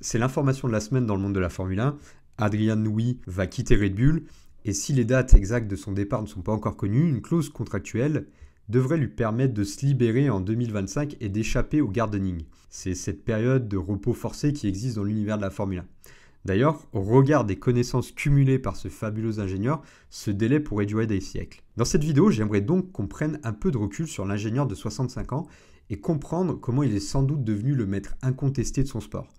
C'est l'information de la semaine dans le monde de la Formule 1. Adrian Nui va quitter Red Bull et si les dates exactes de son départ ne sont pas encore connues, une clause contractuelle devrait lui permettre de se libérer en 2025 et d'échapper au gardening. C'est cette période de repos forcé qui existe dans l'univers de la Formule 1. D'ailleurs, au regard des connaissances cumulées par ce fabuleux ingénieur, ce délai pourrait durer des siècles. Dans cette vidéo, j'aimerais donc qu'on prenne un peu de recul sur l'ingénieur de 65 ans et comprendre comment il est sans doute devenu le maître incontesté de son sport.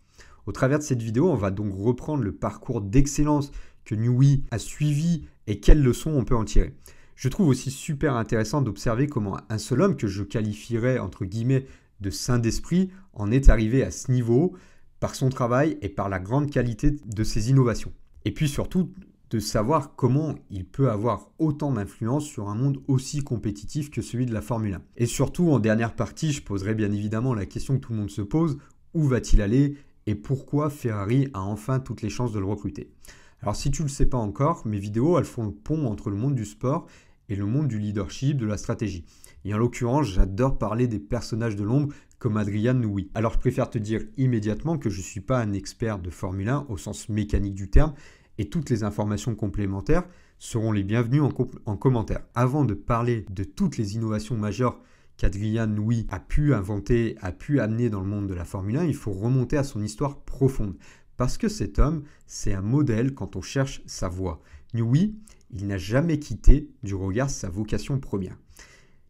Au travers de cette vidéo, on va donc reprendre le parcours d'excellence que Nui a suivi et quelles leçons on peut en tirer. Je trouve aussi super intéressant d'observer comment un seul homme que je qualifierais entre guillemets de saint d'esprit en est arrivé à ce niveau par son travail et par la grande qualité de ses innovations. Et puis surtout de savoir comment il peut avoir autant d'influence sur un monde aussi compétitif que celui de la Formule 1. Et surtout, en dernière partie, je poserai bien évidemment la question que tout le monde se pose, où va-t-il aller et pourquoi Ferrari a enfin toutes les chances de le recruter. Alors si tu ne le sais pas encore, mes vidéos, elles font le pont entre le monde du sport et le monde du leadership, de la stratégie. Et en l'occurrence, j'adore parler des personnages de l'ombre comme Adrian Newey. Alors je préfère te dire immédiatement que je ne suis pas un expert de Formule 1 au sens mécanique du terme, et toutes les informations complémentaires seront les bienvenues en, en commentaire. Avant de parler de toutes les innovations majeures qu'Adrian Nui a pu inventer, a pu amener dans le monde de la Formule 1, il faut remonter à son histoire profonde. Parce que cet homme, c'est un modèle quand on cherche sa voie. Nui, il n'a jamais quitté du regard sa vocation première.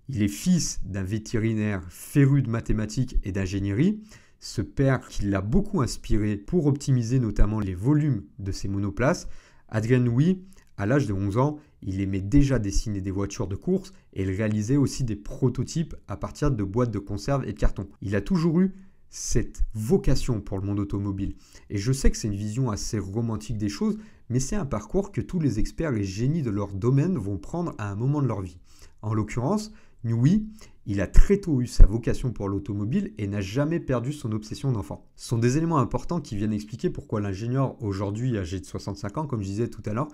Il est fils d'un vétérinaire féru de mathématiques et d'ingénierie. Ce père qui l'a beaucoup inspiré pour optimiser notamment les volumes de ses monoplaces, Adrien Nui... À l'âge de 11 ans, il aimait déjà dessiner des voitures de course et il réalisait aussi des prototypes à partir de boîtes de conserve et de carton. Il a toujours eu cette vocation pour le monde automobile. Et je sais que c'est une vision assez romantique des choses, mais c'est un parcours que tous les experts et génies de leur domaine vont prendre à un moment de leur vie. En l'occurrence, Nui, il a très tôt eu sa vocation pour l'automobile et n'a jamais perdu son obsession d'enfant. Ce sont des éléments importants qui viennent expliquer pourquoi l'ingénieur, aujourd'hui âgé de 65 ans, comme je disais tout à l'heure,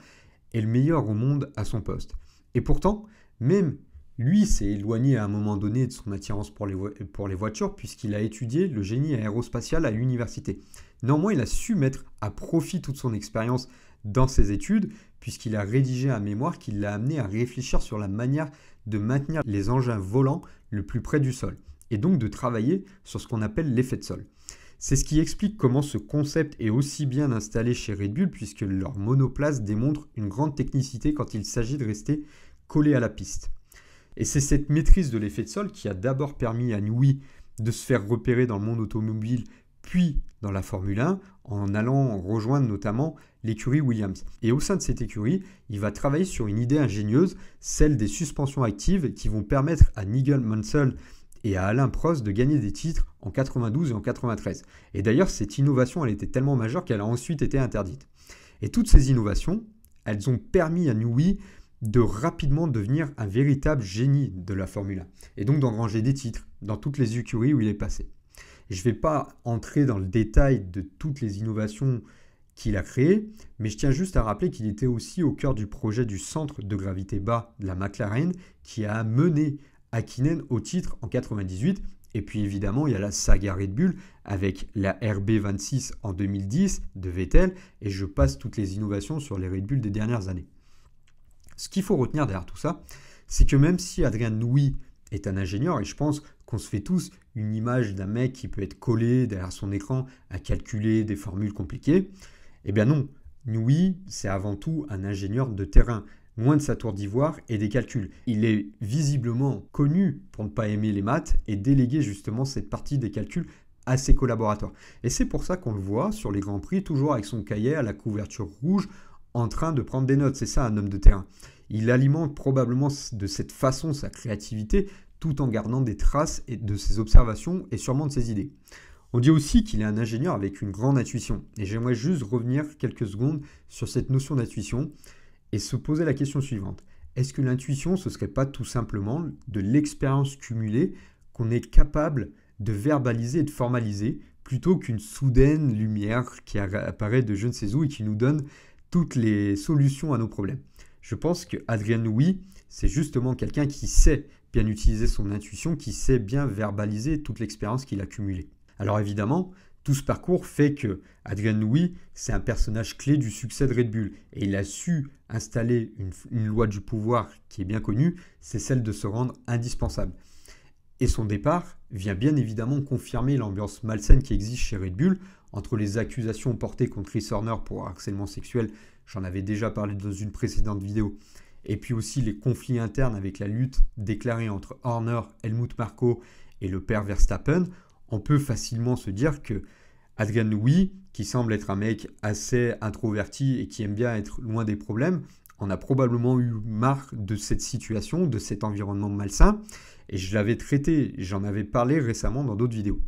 est le meilleur au monde à son poste. Et pourtant, même lui s'est éloigné à un moment donné de son attirance pour les, pour les voitures puisqu'il a étudié le génie aérospatial à l'université. Néanmoins, il a su mettre à profit toute son expérience dans ses études puisqu'il a rédigé un mémoire qui l'a amené à réfléchir sur la manière de maintenir les engins volants le plus près du sol et donc de travailler sur ce qu'on appelle l'effet de sol. C'est ce qui explique comment ce concept est aussi bien installé chez Red Bull puisque leur monoplace démontre une grande technicité quand il s'agit de rester collé à la piste. Et c'est cette maîtrise de l'effet de sol qui a d'abord permis à Nui de se faire repérer dans le monde automobile puis dans la Formule 1 en allant rejoindre notamment l'écurie Williams. Et au sein de cette écurie, il va travailler sur une idée ingénieuse, celle des suspensions actives qui vont permettre à Nigel Mansell et à Alain Prost de gagner des titres en 92 et en 93. Et d'ailleurs, cette innovation, elle était tellement majeure qu'elle a ensuite été interdite. Et toutes ces innovations, elles ont permis à Newey de rapidement devenir un véritable génie de la Formule 1, et donc d'en ranger des titres dans toutes les écuries où il est passé. Je ne vais pas entrer dans le détail de toutes les innovations qu'il a créées, mais je tiens juste à rappeler qu'il était aussi au cœur du projet du centre de gravité bas de la McLaren qui a amené, Akinen au titre en 98. Et puis évidemment, il y a la saga Red Bull avec la RB26 en 2010 de Vettel. Et je passe toutes les innovations sur les Red Bull des dernières années. Ce qu'il faut retenir derrière tout ça, c'est que même si Adrien Nouy est un ingénieur, et je pense qu'on se fait tous une image d'un mec qui peut être collé derrière son écran à calculer des formules compliquées, eh bien non, Nui, c'est avant tout un ingénieur de terrain moins de sa tour d'ivoire et des calculs. Il est visiblement connu pour ne pas aimer les maths et déléguer justement cette partie des calculs à ses collaborateurs. Et c'est pour ça qu'on le voit sur les Grands Prix, toujours avec son cahier à la couverture rouge, en train de prendre des notes. C'est ça un homme de terrain. Il alimente probablement de cette façon sa créativité, tout en gardant des traces de ses observations et sûrement de ses idées. On dit aussi qu'il est un ingénieur avec une grande intuition. Et j'aimerais juste revenir quelques secondes sur cette notion d'intuition et se poser la question suivante. Est-ce que l'intuition, ce serait pas tout simplement de l'expérience cumulée qu'on est capable de verbaliser et de formaliser plutôt qu'une soudaine lumière qui apparaît de je ne sais où et qui nous donne toutes les solutions à nos problèmes Je pense que Adrien Louis, c'est justement quelqu'un qui sait bien utiliser son intuition, qui sait bien verbaliser toute l'expérience qu'il a cumulée. Alors évidemment, tout ce parcours fait que Adrian Newey, c'est un personnage clé du succès de Red Bull et il a su installer une, une loi du pouvoir qui est bien connue, c'est celle de se rendre indispensable. Et son départ vient bien évidemment confirmer l'ambiance malsaine qui existe chez Red Bull entre les accusations portées contre Chris Horner pour harcèlement sexuel, j'en avais déjà parlé dans une précédente vidéo, et puis aussi les conflits internes avec la lutte déclarée entre Horner, Helmut Marko et le père Verstappen, on peut facilement se dire que Adrian qui semble être un mec assez introverti et qui aime bien être loin des problèmes, en a probablement eu marre de cette situation, de cet environnement malsain, et je l'avais traité, j'en avais parlé récemment dans d'autres vidéos.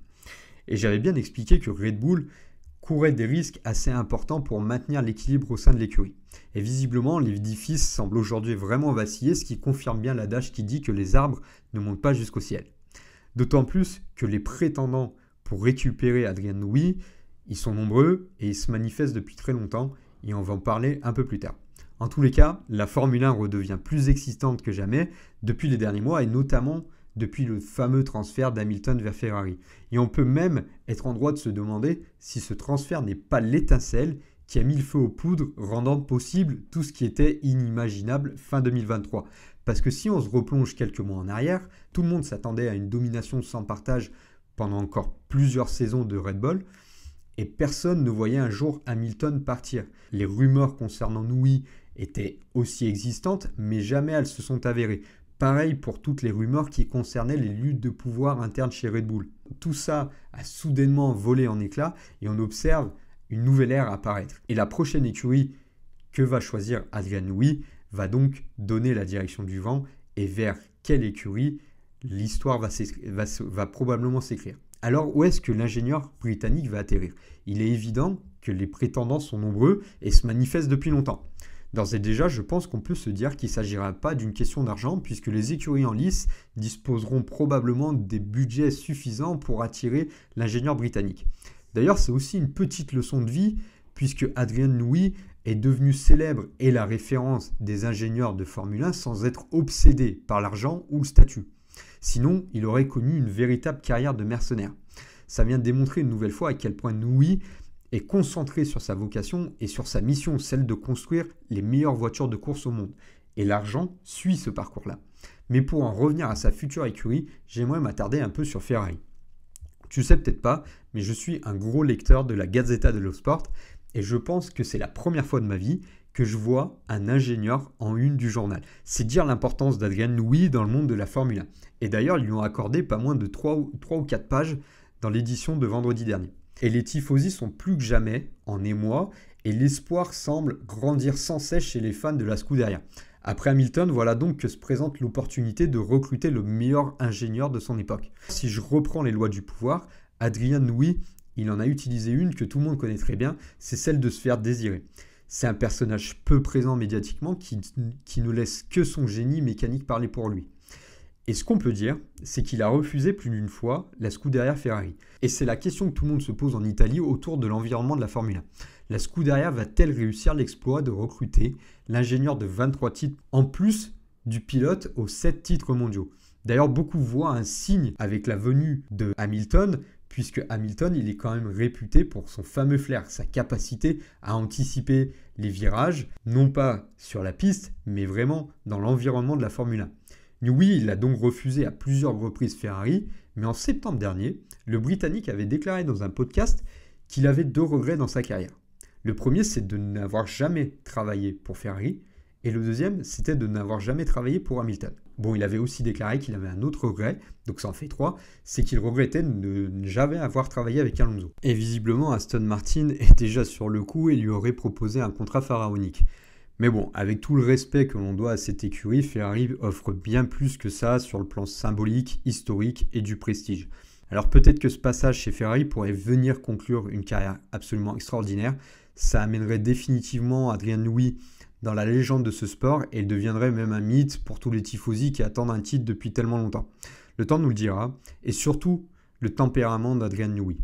Et j'avais bien expliqué que Red Bull courait des risques assez importants pour maintenir l'équilibre au sein de l'écurie. Et visiblement, l'édifice semble aujourd'hui vraiment vaciller, ce qui confirme bien l'adage qui dit que les arbres ne montent pas jusqu'au ciel. D'autant plus que les prétendants pour récupérer Adrien Louis, ils sont nombreux et ils se manifestent depuis très longtemps et on va en parler un peu plus tard. En tous les cas, la Formule 1 redevient plus existante que jamais depuis les derniers mois et notamment depuis le fameux transfert d'Hamilton vers Ferrari. Et on peut même être en droit de se demander si ce transfert n'est pas l'étincelle qui a mis le feu aux poudres, rendant possible tout ce qui était inimaginable fin 2023. Parce que si on se replonge quelques mois en arrière, tout le monde s'attendait à une domination sans partage pendant encore plusieurs saisons de Red Bull, et personne ne voyait un jour Hamilton partir. Les rumeurs concernant Nui étaient aussi existantes, mais jamais elles se sont avérées. Pareil pour toutes les rumeurs qui concernaient les luttes de pouvoir internes chez Red Bull. Tout ça a soudainement volé en éclats et on observe une nouvelle ère à apparaître. Et la prochaine écurie que va choisir Adrian Louis va donc donner la direction du vent et vers quelle écurie l'histoire va, va, probablement s'écrire. Alors où est-ce que l'ingénieur britannique va atterrir Il est évident que les prétendants sont nombreux et se manifestent depuis longtemps. D'ores et déjà, je pense qu'on peut se dire qu'il ne s'agira pas d'une question d'argent puisque les écuries en lice disposeront probablement des budgets suffisants pour attirer l'ingénieur britannique. D'ailleurs, c'est aussi une petite leçon de vie, puisque Adrien Nouy est devenu célèbre et la référence des ingénieurs de Formule 1 sans être obsédé par l'argent ou le statut. Sinon, il aurait connu une véritable carrière de mercenaire. Ça vient de démontrer une nouvelle fois à quel point Nouy est concentré sur sa vocation et sur sa mission, celle de construire les meilleures voitures de course au monde. Et l'argent suit ce parcours-là. Mais pour en revenir à sa future écurie, j'aimerais m'attarder un peu sur Ferrari. Tu sais peut-être pas, mais je suis un gros lecteur de la Gazzetta dello Sport et je pense que c'est la première fois de ma vie que je vois un ingénieur en une du journal. C'est dire l'importance d'Adrian Louis dans le monde de la Formule 1. Et d'ailleurs, ils lui ont accordé pas moins de 3 ou, ou 4 pages dans l'édition de vendredi dernier. Et les tifosi sont plus que jamais en émoi et l'espoir semble grandir sans cesse chez les fans de la Scuderia. Après Hamilton, voilà donc que se présente l'opportunité de recruter le meilleur ingénieur de son époque. Si je reprends les lois du pouvoir, Adrien Nouy, il en a utilisé une que tout le monde connaît très bien, c'est celle de se faire désirer. C'est un personnage peu présent médiatiquement qui, qui ne laisse que son génie mécanique parler pour lui. Et ce qu'on peut dire, c'est qu'il a refusé plus d'une fois la Scuderia Ferrari. Et c'est la question que tout le monde se pose en Italie autour de l'environnement de la Formule 1. La Scuderia va-t-elle réussir l'exploit de recruter l'ingénieur de 23 titres en plus du pilote aux 7 titres mondiaux D'ailleurs, beaucoup voient un signe avec la venue de Hamilton, puisque Hamilton, il est quand même réputé pour son fameux flair, sa capacité à anticiper les virages, non pas sur la piste, mais vraiment dans l'environnement de la Formule 1. Oui, il a donc refusé à plusieurs reprises Ferrari, mais en septembre dernier, le Britannique avait déclaré dans un podcast qu'il avait deux regrets dans sa carrière. Le premier, c'est de n'avoir jamais travaillé pour Ferrari, et le deuxième, c'était de n'avoir jamais travaillé pour Hamilton. Bon, il avait aussi déclaré qu'il avait un autre regret, donc ça en fait trois, c'est qu'il regrettait de ne jamais avoir travaillé avec Alonso. Et visiblement, Aston Martin est déjà sur le coup et lui aurait proposé un contrat pharaonique. Mais bon, avec tout le respect que l'on doit à cette écurie, Ferrari offre bien plus que ça sur le plan symbolique, historique et du prestige. Alors peut-être que ce passage chez Ferrari pourrait venir conclure une carrière absolument extraordinaire. Ça amènerait définitivement Adrien Nouy dans la légende de ce sport et il deviendrait même un mythe pour tous les tifosi qui attendent un titre depuis tellement longtemps. Le temps nous le dira et surtout le tempérament d'Adrien Newey.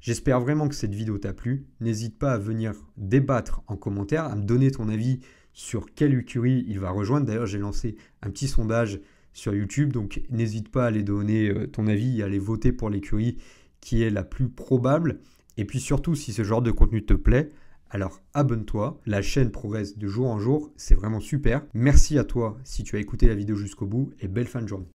J'espère vraiment que cette vidéo t'a plu. N'hésite pas à venir débattre en commentaire, à me donner ton avis sur quelle écurie il va rejoindre. D'ailleurs, j'ai lancé un petit sondage sur YouTube, donc n'hésite pas à aller donner euh, ton avis et à aller voter pour l'écurie qui est la plus probable. Et puis surtout, si ce genre de contenu te plaît, alors abonne-toi, la chaîne progresse de jour en jour, c'est vraiment super. Merci à toi si tu as écouté la vidéo jusqu'au bout et belle fin de journée.